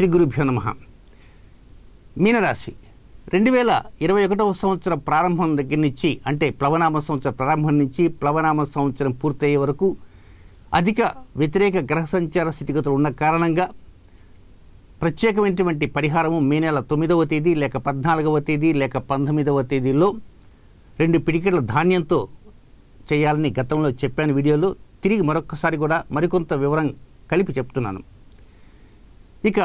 శ్రీ గురుభ్యో నమ మీనరాశి రెండు వేల ఇరవై ఒకటవ సంవత్సరం ప్రారంభం దగ్గర నుంచి అంటే ప్లవనామ సంవత్సరం ప్రారంభం నుంచి ప్లవనామ సంవత్సరం పూర్తయ్యే వరకు అధిక వ్యతిరేక గ్రహ సంచార స్థితిగతులు ఉన్న కారణంగా ప్రత్యేకమైనటువంటి పరిహారము మే నెల తొమ్మిదవ తేదీ లేక పద్నాలుగవ తేదీ లేక పంతొమ్మిదవ తేదీలో రెండు పిడికెట్ల ధాన్యంతో చేయాలని గతంలో చెప్పాను వీడియోలో తిరిగి మరొక్కసారి కూడా మరికొంత వివరం కలిపి చెప్తున్నాను ఇక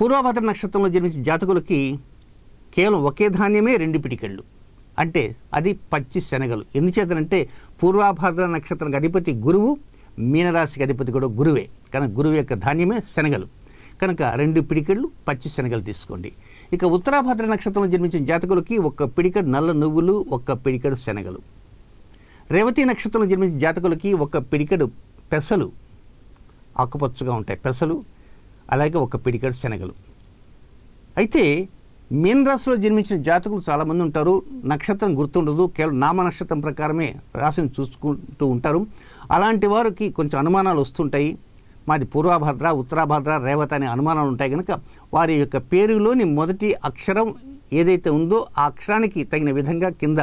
పూర్వభద్ర నక్షత్రంలో జన్మించిన జాతకులకి కేవలం ఒకే ధాన్యమే రెండు పిటికెళ్ళు అంటే అది పచ్చి శనగలు ఎందుచేతనంటే పూర్వభద్ర నక్షత్రానికి అధిపతి గురువు మీనరాశికి అధిపతి కూడా గురువే కనుక గురువు యొక్క ధాన్యమే శనగలు కనుక రెండు పిడికెళ్ళు పచ్చి శనగలు తీసుకోండి ఇక ఉత్తరాభద్ర నక్షత్రంలో జన్మించిన జాతకులకి ఒక్క పిడికడు నల్ల నువ్వులు ఒక్క పిడికెడు శనగలు రేవతి నక్షత్రంలో జన్మించిన జాతకులకి ఒక పిడికెడు పెసలు ఆకుపచ్చగా ఉంటాయి పెసలు అలాగే ఒక పిడికడు శనగలు అయితే మీనరాశిలో జన్మించిన జాతకులు చాలామంది ఉంటారు నక్షత్రం గుర్తుండదు కేవలం నామ నక్షత్రం ప్రకారమే రాశిని చూసుకుంటూ ఉంటారు అలాంటి వారికి కొంచెం అనుమానాలు వస్తుంటాయి మాది పూర్వభద్ర ఉత్తరాభద్ర రేవత అనే అనుమానాలు ఉంటాయి కనుక వారి యొక్క పేరులోని మొదటి అక్షరం ఏదైతే ఉందో ఆ అక్షరానికి తగిన విధంగా కింద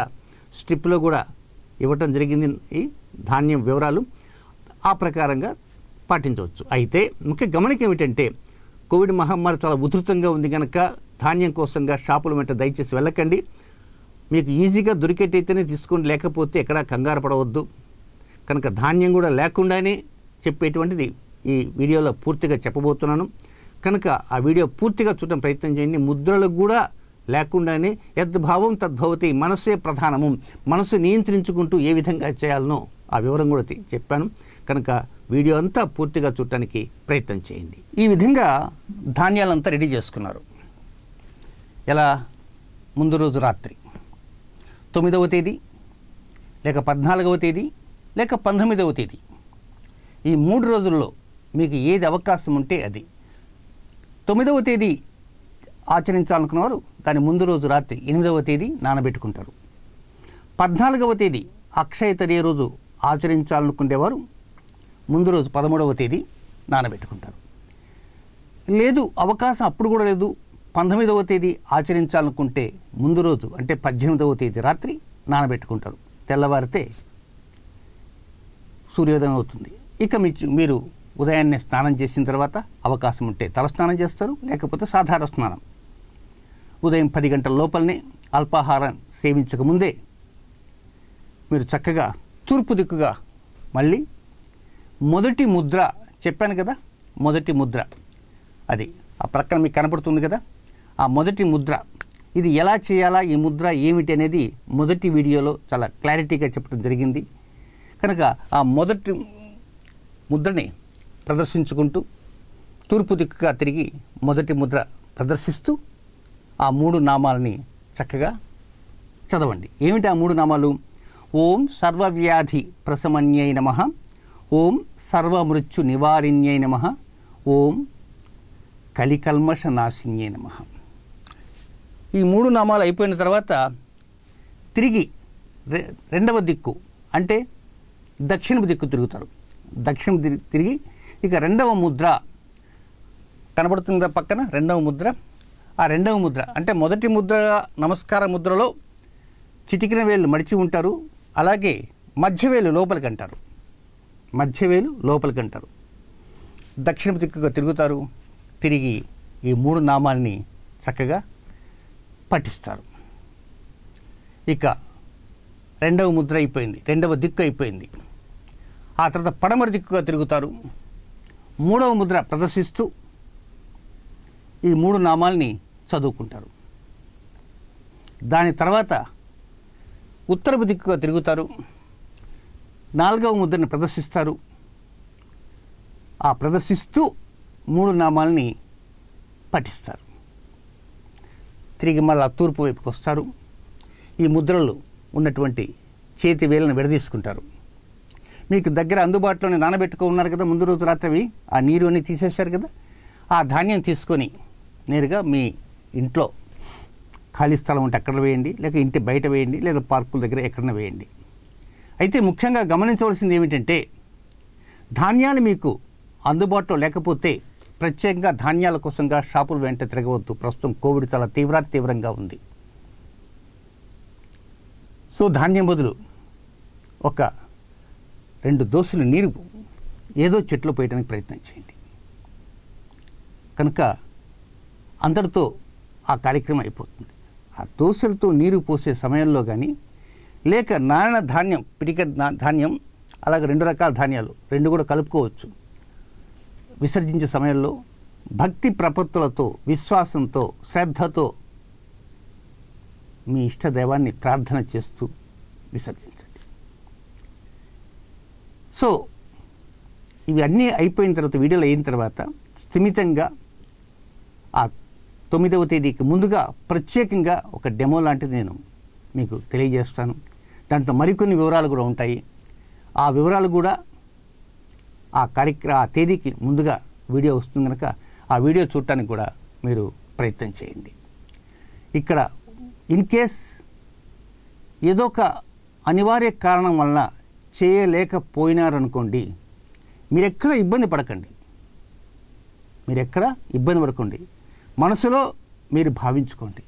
స్ట్రిప్లో కూడా ఇవ్వటం జరిగింది ఈ ధాన్యం వివరాలు ఆ ప్రకారంగా పాటించవచ్చు అయితే ముఖ్య గమనిక ఏమిటంటే కోవిడ్ మహమ్మారి చాలా ఉధృతంగా ఉంది కనుక ధాన్యం కోసంగా షాపుల వెంట దయచేసి వెళ్ళకండి మీకు ఈజీగా దొరికేటైతేనే తీసుకోండి లేకపోతే ఎక్కడా కంగారు పడవద్దు కనుక ధాన్యం కూడా లేకుండానే చెప్పేటువంటిది ఈ వీడియోలో పూర్తిగా చెప్పబోతున్నాను కనుక ఆ వీడియో పూర్తిగా చూడటం ప్రయత్నం చేయండి ముద్రలకు కూడా లేకుండానే యద్భావం తద్భవతి మనసే ప్రధానము మనసు నియంత్రించుకుంటూ ఏ విధంగా చేయాలనో ఆ వివరం కూడా చెప్పాను కనుక వీడియో అంతా పూర్తిగా చూడటానికి ప్రయత్నం చేయండి ఈ విధంగా ధాన్యాలంతా రెడీ చేసుకున్నారు ఎలా ముందు రోజు రాత్రి తొమ్మిదవ తేదీ లేక పద్నాలుగవ తేదీ లేక పంతొమ్మిదవ తేదీ ఈ మూడు రోజుల్లో మీకు ఏది అవకాశం ఉంటే అది తొమ్మిదవ తేదీ ఆచరించాలనుకున్నవారు దాని ముందు రోజు రాత్రి ఎనిమిదవ తేదీ నానబెట్టుకుంటారు పద్నాలుగవ తేదీ అక్షయ తదే రోజు ఆచరించాలనుకునేవారు ముందు రోజు పదమూడవ తేదీ నానబెట్టుకుంటారు లేదు అవకాశం అప్పుడు కూడా లేదు పంతొమ్మిదవ తేదీ ఆచరించాలనుకుంటే ముందు రోజు అంటే పద్దెనిమిదవ తేదీ రాత్రి నానబెట్టుకుంటారు తెల్లవారితే సూర్యోదయం అవుతుంది ఇక మీరు ఉదయాన్నే స్నానం చేసిన తర్వాత అవకాశం ఉంటే తలస్నానం చేస్తారు లేకపోతే సాధారణ స్నానం ఉదయం పది గంటల లోపలనే అల్పాహారం సేవించకముందే మీరు చక్కగా తూర్పు దిక్కుగా మళ్ళీ మొదటి ముద్ర చెప్పాను కదా మొదటి ముద్ర అది ఆ ప్రక్కన మీకు కనపడుతుంది కదా ఆ మొదటి ముద్ర ఇది ఎలా చేయాలా ఈ ముద్ర ఏమిటి అనేది మొదటి వీడియోలో చాలా క్లారిటీగా చెప్పడం జరిగింది కనుక ఆ మొదటి ముద్రని ప్రదర్శించుకుంటూ తూర్పు దిక్కుగా తిరిగి మొదటి ముద్ర ప్రదర్శిస్తూ ఆ మూడు నామాలని చక్కగా చదవండి ఏమిటి ఆ మూడు నామాలు ఓం సర్వవ్యాధి ప్రసమన్యై నమ ఓం సర్వమృత్యు నివారిణ్యై నమ ఓం కలికల్మష నాశిన్యై నమ ఈ మూడు నామాలు అయిపోయిన తర్వాత తిరిగి రెండవ దిక్కు అంటే దక్షిణపు దిక్కు తిరుగుతారు దక్షిణ తిరిగి ఇక రెండవ ముద్ర కనబడుతుంది పక్కన రెండవ ముద్ర ఆ రెండవ ముద్ర అంటే మొదటి ముద్ర నమస్కార ముద్రలో చిటికిన వేళ్ళు మడిచి ఉంటారు అలాగే వేలు లోపలికి అంటారు మధ్య వేలు లోపలికి అంటారు దక్షిణ దిక్కుగా తిరుగుతారు తిరిగి ఈ మూడు నామాల్ని చక్కగా పఠిస్తారు ఇక రెండవ ముద్ర అయిపోయింది రెండవ దిక్కు అయిపోయింది ఆ తర్వాత పడమర దిక్కుగా తిరుగుతారు మూడవ ముద్ర ప్రదర్శిస్తూ ఈ మూడు నామాల్ని చదువుకుంటారు దాని తర్వాత ఉత్తరపు దిక్కుగా తిరుగుతారు నాలుగవ ముద్రను ప్రదర్శిస్తారు ఆ ప్రదర్శిస్తూ మూడు నామాల్ని పఠిస్తారు తిరిగి మళ్ళా తూర్పు వైపుకి వస్తారు ఈ ముద్రలు ఉన్నటువంటి చేతి వేలను విడదీసుకుంటారు మీకు దగ్గర అందుబాటులోనే నానబెట్టుకో ఉన్నారు కదా ముందు రోజు అవి ఆ నీరు అన్నీ తీసేశారు కదా ఆ ధాన్యం తీసుకొని నేరుగా మీ ఇంట్లో ఖాళీ స్థలం ఉంటే అక్కడ వేయండి లేక ఇంటి బయట వేయండి లేదా పార్కుల దగ్గర ఎక్కడన్నా వేయండి అయితే ముఖ్యంగా గమనించవలసింది ఏమిటంటే ధాన్యాలు మీకు అందుబాటులో లేకపోతే ప్రత్యేకంగా ధాన్యాల కోసంగా షాపులు వెంట తిరగవద్దు ప్రస్తుతం కోవిడ్ చాలా తీవ్రాతి తీవ్రంగా ఉంది సో ధాన్యం బదులు ఒక రెండు దోసులు నీరు ఏదో చెట్లు పోయడానికి ప్రయత్నం చేయండి కనుక అందరితో ఆ కార్యక్రమం అయిపోతుంది ఆ దోశలతో నీరు పోసే సమయంలో కానీ లేక నారాయణ ధాన్యం పిడిక ధాన్యం అలాగే రెండు రకాల ధాన్యాలు రెండు కూడా కలుపుకోవచ్చు విసర్జించే సమయంలో భక్తి ప్రపత్తులతో విశ్వాసంతో శ్రద్ధతో మీ ఇష్టదైవాన్ని ప్రార్థన చేస్తూ విసర్జించండి సో ఇవి అన్నీ అయిపోయిన తర్వాత వీడియోలు అయిన తర్వాత స్థిమితంగా ఆ తొమ్మిదవ తేదీకి ముందుగా ప్రత్యేకంగా ఒక డెమో లాంటిది నేను మీకు తెలియజేస్తాను దాంట్లో మరికొన్ని వివరాలు కూడా ఉంటాయి ఆ వివరాలు కూడా ఆ కార్యక్ర ఆ తేదీకి ముందుగా వీడియో వస్తుంది కనుక ఆ వీడియో చూడటానికి కూడా మీరు ప్రయత్నం చేయండి ఇక్కడ ఇన్ కేస్ ఏదో ఒక అనివార్య కారణం వలన చేయలేకపోయినారనుకోండి మీరెక్కడ ఇబ్బంది పడకండి మీరెక్కడ ఇబ్బంది పడకండి మనసులో మీరు భావించుకోండి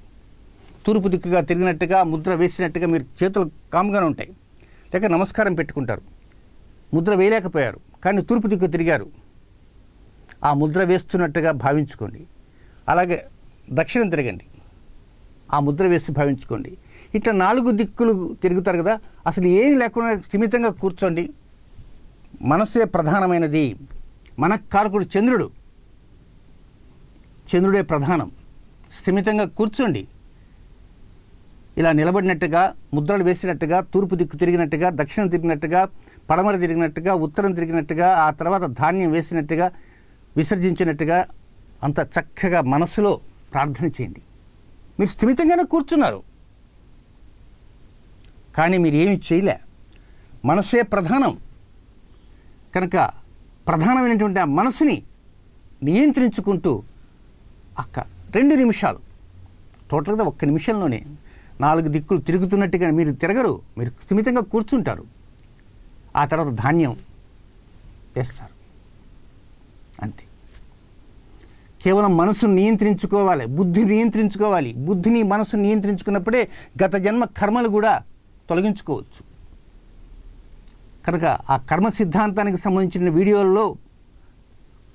తూర్పు దిక్కుగా తిరిగినట్టుగా ముద్ర వేసినట్టుగా మీరు చేతులు కామ్గానే ఉంటాయి లేక నమస్కారం పెట్టుకుంటారు ముద్ర వేయలేకపోయారు కానీ తూర్పు దిక్కు తిరిగారు ఆ ముద్ర వేస్తున్నట్టుగా భావించుకోండి అలాగే దక్షిణం తిరగండి ఆ ముద్ర వేసి భావించుకోండి ఇట్లా నాలుగు దిక్కులు తిరుగుతారు కదా అసలు ఏం లేకుండా సీమితంగా కూర్చోండి మనస్సే ప్రధానమైనది మన కారకుడు చంద్రుడు చంద్రుడే ప్రధానం స్థిమితంగా కూర్చోండి ఇలా నిలబడినట్టుగా ముద్రలు వేసినట్టుగా తూర్పు దిక్కు తిరిగినట్టుగా దక్షిణం తిరిగినట్టుగా పడమర తిరిగినట్టుగా ఉత్తరం తిరిగినట్టుగా ఆ తర్వాత ధాన్యం వేసినట్టుగా విసర్జించినట్టుగా అంత చక్కగా మనసులో ప్రార్థన చేయండి మీరు స్థిమితంగానే కూర్చున్నారు కానీ మీరు ఏమి చేయలే మనసే ప్రధానం కనుక ప్రధానమైనటువంటి ఆ మనసుని నియంత్రించుకుంటూ అక్క రెండు నిమిషాలు టోటల్గా ఒక్క నిమిషంలోనే నాలుగు దిక్కులు తిరుగుతున్నట్టుగా మీరు తిరగరు మీరు స్థిమితంగా కూర్చుంటారు ఆ తర్వాత ధాన్యం వేస్తారు అంతే కేవలం మనసును నియంత్రించుకోవాలి బుద్ధి నియంత్రించుకోవాలి బుద్ధిని మనసును నియంత్రించుకున్నప్పుడే గత జన్మ కర్మలు కూడా తొలగించుకోవచ్చు కనుక ఆ కర్మ సిద్ధాంతానికి సంబంధించిన వీడియోల్లో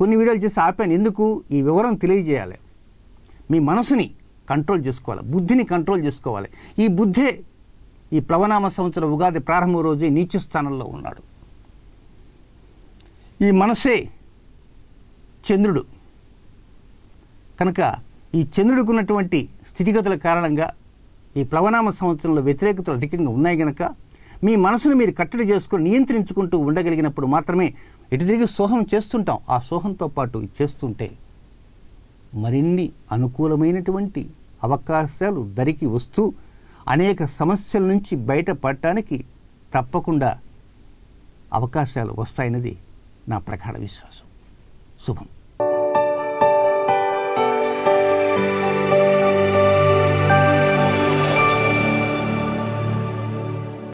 కొన్ని వీడియోలు చేసి ఆపాను ఎందుకు ఈ వివరం తెలియజేయాలి మీ మనసుని కంట్రోల్ చేసుకోవాలి బుద్ధిని కంట్రోల్ చేసుకోవాలి ఈ బుద్ధే ఈ ప్లవనామ సంవత్సరం ఉగాది ప్రారంభ రోజే నీచ స్థానంలో ఉన్నాడు ఈ మనసే చంద్రుడు కనుక ఈ చంద్రుడికి ఉన్నటువంటి స్థితిగతుల కారణంగా ఈ ప్లవనామ సంవత్సరంలో వ్యతిరేకతలు అధికంగా ఉన్నాయి కనుక మీ మనసును మీరు కట్టడి చేసుకుని నియంత్రించుకుంటూ ఉండగలిగినప్పుడు మాత్రమే ఎటు తిరిగి సోహం చేస్తుంటాం ఆ సోహంతో పాటు చేస్తుంటే మరిన్ని అనుకూలమైనటువంటి అవకాశాలు దరికి వస్తూ అనేక సమస్యల నుంచి బయటపడటానికి తప్పకుండా అవకాశాలు వస్తాయన్నది నా ప్రగాఢ విశ్వాసం శుభం